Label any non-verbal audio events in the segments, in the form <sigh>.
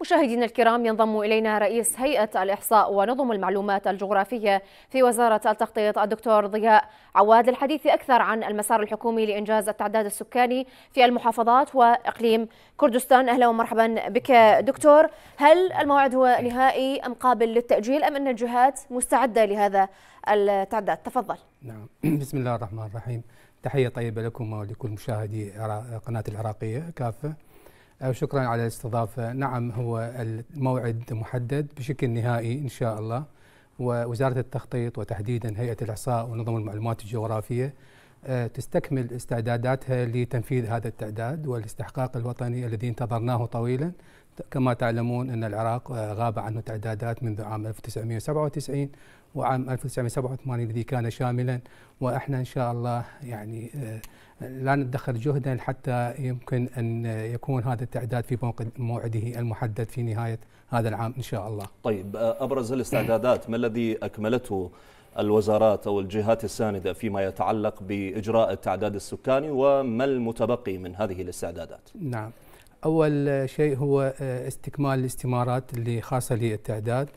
مشاهدينا الكرام ينضم إلينا رئيس هيئة الإحصاء ونظم المعلومات الجغرافية في وزارة التخطيط الدكتور ضياء عواد للحديث أكثر عن المسار الحكومي لإنجاز التعداد السكاني في المحافظات وإقليم كردستان أهلا ومرحبا بك دكتور هل الموعد هو نهائي أم قابل للتأجيل أم أن الجهات مستعدة لهذا التعداد تفضل نعم <clears throat> بسم الله الرحمن الرحيم تحية طيبة لكم ولكل مشاهدي قناة العراقية كافة شكرا على الاستضافة نعم هو الموعد محدد بشكل نهائي إن شاء الله ووزارة التخطيط وتحديدا هيئة الإحصاء ونظم المعلومات الجغرافية آه، تستكمل استعداداتها لتنفيذ هذا التعداد والاستحقاق الوطني الذي انتظرناه طويلا كما تعلمون أن العراق آه، غاب عنه تعدادات منذ عام 1997 وعام 1987 الذي كان شاملا واحنا ان شاء الله يعني آه، لا ندخر جهدا حتى يمكن ان يكون هذا التعداد في موعده المحدد في نهايه هذا العام ان شاء الله. طيب ابرز الاستعدادات ما الذي اكملته الوزارات أو الجهات الساندة فيما يتعلق بإجراء التعداد السكاني وما المتبقي من هذه الاستعدادات نعم أول شيء هو آه، استكمال الاستمارات اللي خاصة للتعداد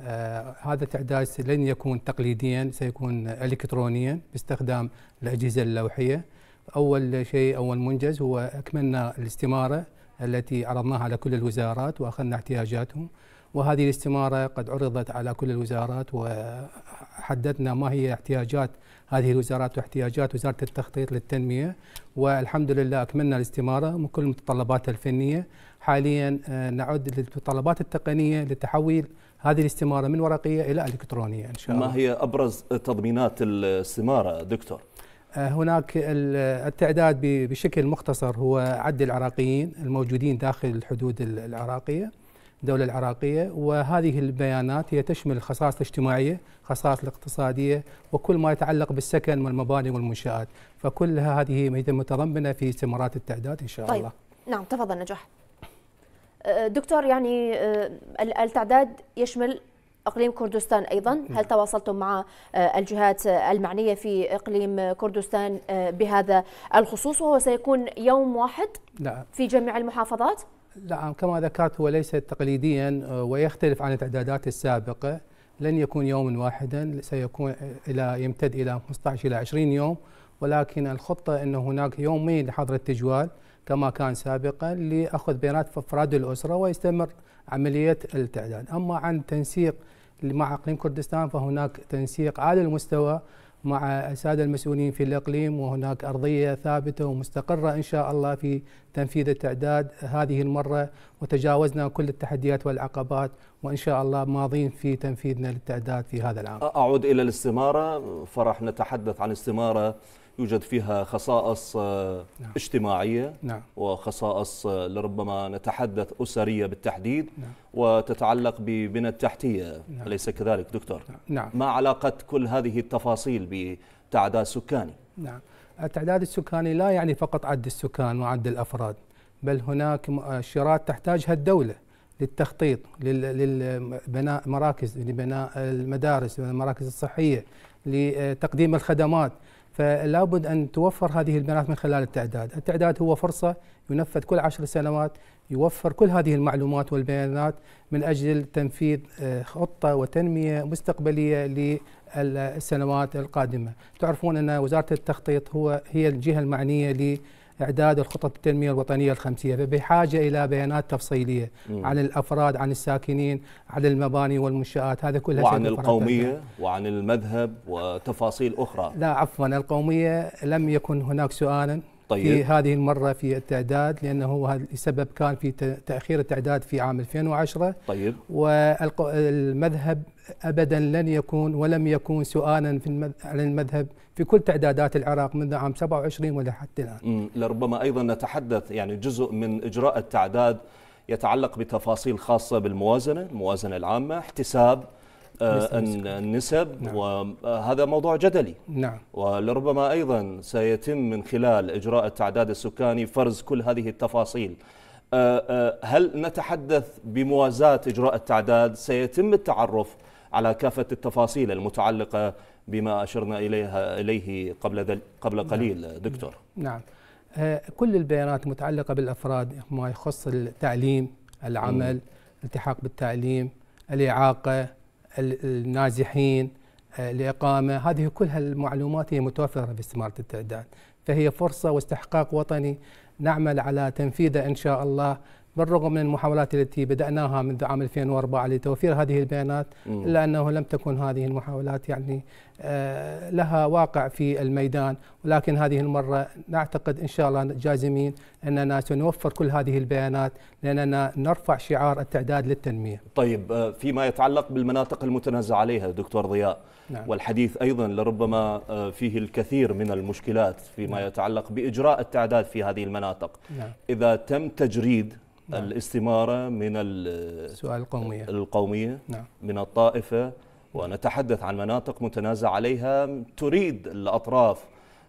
آه هذا التعداد لن يكون تقليديا سيكون الكترونيا باستخدام الاجهزه اللوحيه اول شيء اول منجز هو اكملنا الاستماره التي عرضناها على كل الوزارات واخذنا احتياجاتهم وهذه الاستمارة قد عرضت على كل الوزارات وحددنا ما هي احتياجات هذه الوزارات واحتياجات وزارة التخطيط للتنمية والحمد لله أكملنا الاستمارة من كل متطلباتها الفنية حاليا آه، نعد للمتطلبات التقنية لتحويل هذه الاستمارة من ورقية إلى إلكترونية إن شاء الله ما هي أبرز تضمينات الاستمارة دكتور؟ آه، هناك التعداد بشكل مختصر هو عد العراقيين الموجودين داخل الحدود العراقية الدولة العراقية وهذه البيانات هي تشمل الخصائص الاجتماعية خصائص الاقتصادية وكل ما يتعلق بالسكن والمباني والمنشآت فكلها هذه متضمنة في استمارات التعداد إن شاء طيب. الله نعم تفضل نجاح أه، دكتور يعني أه، التعداد يشمل اقليم كردستان ايضا هل تواصلتم مع أه، الجهات المعنيه في اقليم كردستان بهذا الخصوص وهو سيكون يوم واحد لا. في جميع المحافظات نعم كما ذكرت هو ليس تقليديا آه، ويختلف عن الإعدادات السابقة لن يكون يوما واحدا سيكون إلى يمتد إلى 15 إلى 20 يوم ولكن الخطة أن هناك يومين لحظر التجوال كما كان سابقا لأخذ بيانات أفراد الأسرة ويستمر عملية التعداد أما عن تنسيق مع اقليم كردستان فهناك تنسيق عالي المستوى مع السادة المسؤولين في الإقليم وهناك أرضية ثابتة ومستقرة إن شاء الله في تنفيذ التعداد هذه المرة وتجاوزنا كل التحديات والعقبات وإن شاء الله ماضين في تنفيذنا للتعداد في هذا العام أعود إلى الاستمارة فرح نتحدث عن استمارة يوجد فيها خصائص آه، نعم. اجتماعية نعم. وخصائص آه، لربما نتحدث أسرية بالتحديد نعم. وتتعلق ببنى التحتية نعم. أليس كذلك دكتور؟ نعم. نعم. ما علاقة كل هذه التفاصيل بتعداد سكاني؟ نعم التعداد السكاني لا يعني فقط عد السكان وعد الأفراد بل هناك مؤشرات آه، تحتاجها الدولة للتخطيط لبناء مراكز لبناء المدارس والمراكز الصحية لتقديم الخدمات فلا بد ان توفر هذه البيانات من خلال التعداد، التعداد هو فرصه ينفذ كل عشر سنوات يوفر كل هذه المعلومات والبيانات من اجل تنفيذ آه، خطه وتنميه مستقبليه للسنوات القادمه، تعرفون ان وزاره التخطيط هو هي الجهه المعنيه إعداد الخطط التنمية الوطنية الخمسية فبحاجة إلى بيانات تفصيلية مم. عن الأفراد عن الساكنين عن المباني والمنشآت هذا كلها وعن القومية وعن المذهب وتفاصيل أخرى لا عفوا القومية لم يكن هناك سؤالا طيب. في هذه المرة في التعداد لأنه هو السبب كان في تأخير التعداد في عام 2010 طيب والمذهب أبدا لن يكون ولم يكون سؤالا في على عن المذهب في كل تعدادات العراق منذ عام 27 ولا حتى الآن لربما أيضا نتحدث يعني جزء من إجراء التعداد يتعلق بتفاصيل خاصة بالموازنة الموازنة العامة احتساب آه، النسب نعم. وهذا موضوع جدلي نعم ولربما ايضا سيتم من خلال اجراء التعداد السكاني فرز كل هذه التفاصيل آه، آه، هل نتحدث بموازاة اجراء التعداد سيتم التعرف على كافة التفاصيل المتعلقة بما أشرنا إليها إليه قبل قبل نعم. قليل نعم. دكتور نعم آه، كل البيانات المتعلقة بالأفراد ما يخص التعليم العمل الالتحاق بالتعليم الإعاقة النازحين آه، الإقامة هذه كلها المعلومات هي متوفرة في استمارة التعداد فهي فرصة واستحقاق وطني نعمل على تنفيذه إن شاء الله بالرغم من المحاولات التي بدأناها منذ عام 2004 لتوفير هذه البيانات إلا أنه لم تكن هذه المحاولات يعني آه، لها واقع في الميدان ولكن هذه المرة نعتقد إن شاء الله جازمين أننا سنوفر كل هذه البيانات لأننا نرفع شعار التعداد للتنمية طيب آه، فيما يتعلق بالمناطق المتنازع عليها دكتور ضياء نعم. والحديث أيضا لربما آه، فيه الكثير من المشكلات فيما نعم. يتعلق بإجراء التعداد في هذه المناطق نعم. إذا تم تجريد نعم. الاستمارة من السؤال القومية القومية نعم. من الطائفة ونتحدث عن مناطق متنازع عليها تريد الأطراف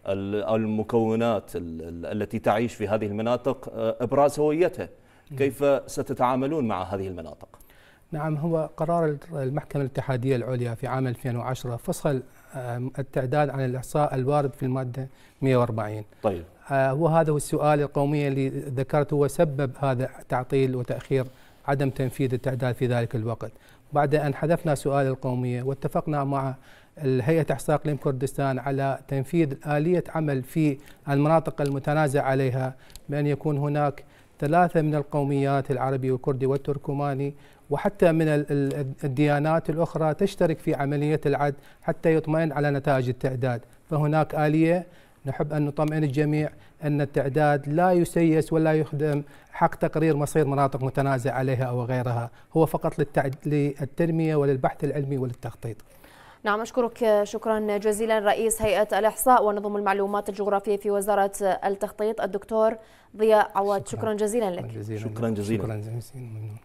المكونات التي تعيش في هذه المناطق آه، إبراز هويتها نعم. كيف ستتعاملون مع هذه المناطق؟ نعم هو قرار المحكمة الاتحادية العليا في عام 2010 فصل التعداد عن الإحصاء الوارد في المادة 140 طيب آه، هو هذا هو السؤال القومي اللي ذكرته سبب هذا تعطيل وتأخير عدم تنفيذ التعداد في ذلك الوقت بعد أن حذفنا سؤال القومية واتفقنا مع الهيئة إحصاء إقليم كردستان على تنفيذ آلية عمل في المناطق المتنازع عليها بأن يكون هناك ثلاثة من القوميات العربي والكردي والتركماني وحتى من الديانات الأخرى تشترك في عملية العد حتى يطمئن على نتائج التعداد فهناك آلية نحب أن نطمئن الجميع أن التعداد لا يسيس ولا يخدم حق تقرير مصير مناطق متنازع عليها أو غيرها هو فقط للتعد... للتنمية وللبحث العلمي وللتخطيط نعم أشكرك شكرا جزيلا رئيس هيئة الإحصاء ونظم المعلومات الجغرافية في وزارة التخطيط الدكتور ضياء عواد شكرا, شكرا جزيلا لك شكرا جزيلا شكرا جزيلا, شكرا جزيلا.